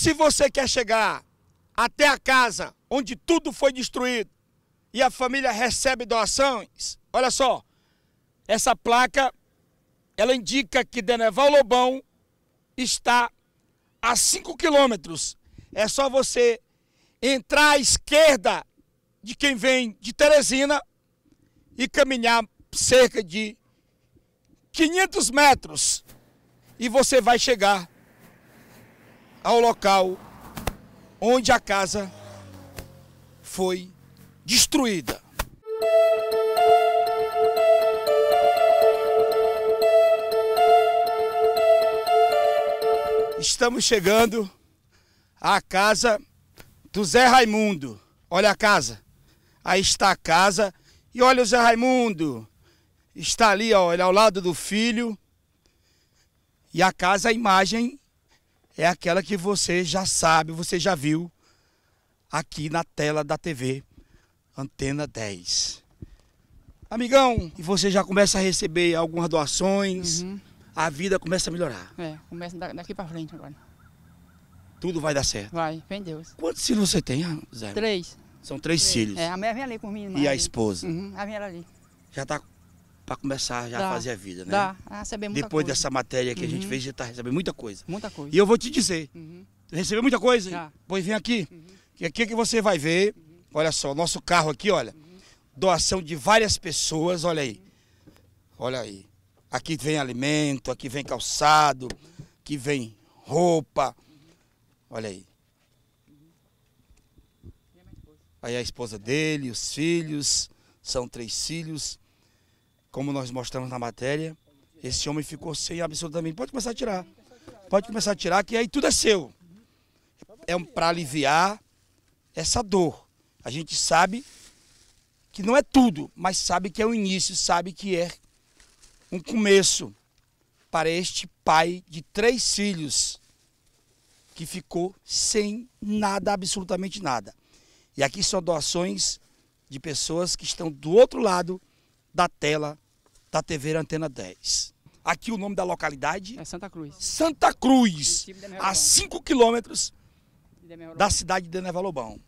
Se você quer chegar até a casa onde tudo foi destruído e a família recebe doações, olha só, essa placa ela indica que Deneval Lobão está a 5 quilômetros. É só você entrar à esquerda de quem vem de Teresina e caminhar cerca de 500 metros e você vai chegar ao local onde a casa foi destruída. Estamos chegando à casa do Zé Raimundo. Olha a casa. Aí está a casa. E olha o Zé Raimundo. Está ali, olha, ao lado do filho. E a casa, a imagem é aquela que você já sabe, você já viu aqui na tela da TV Antena 10. Amigão, e você já começa a receber algumas doações, uhum. a vida começa a melhorar. É, começa daqui para frente agora. Tudo vai dar certo. Vai, vem Deus. Quantos filhos você tem, ah, Zé? Três. São três, três. filhos. É, a minha vem ali comigo. E a esposa? Uhum, a minha ali. Já está para começar já dá, a fazer a vida, né? Dá, receber ah, muita Depois coisa. dessa matéria que uhum. a gente uhum. fez, a gente tá recebendo muita coisa. Muita coisa. E eu vou te dizer, uhum. recebeu muita coisa? Já. Pois vem aqui, uhum. que aqui é que você vai ver, uhum. olha só, nosso carro aqui, olha, uhum. doação de várias pessoas, olha aí, olha aí. Aqui vem alimento, aqui vem calçado, aqui vem roupa, olha aí. Aí a esposa dele, os filhos, são três filhos como nós mostramos na matéria, esse homem ficou sem absolutamente. Pode começar a tirar. Pode começar a tirar, que aí tudo é seu. É um, para aliviar essa dor. A gente sabe que não é tudo, mas sabe que é o início, sabe que é um começo para este pai de três filhos que ficou sem nada, absolutamente nada. E aqui são doações de pessoas que estão do outro lado da tela da TV Antena 10. Aqui o nome da localidade? É Santa Cruz. Santa Cruz, a 5 quilômetros da cidade de Denevalobão.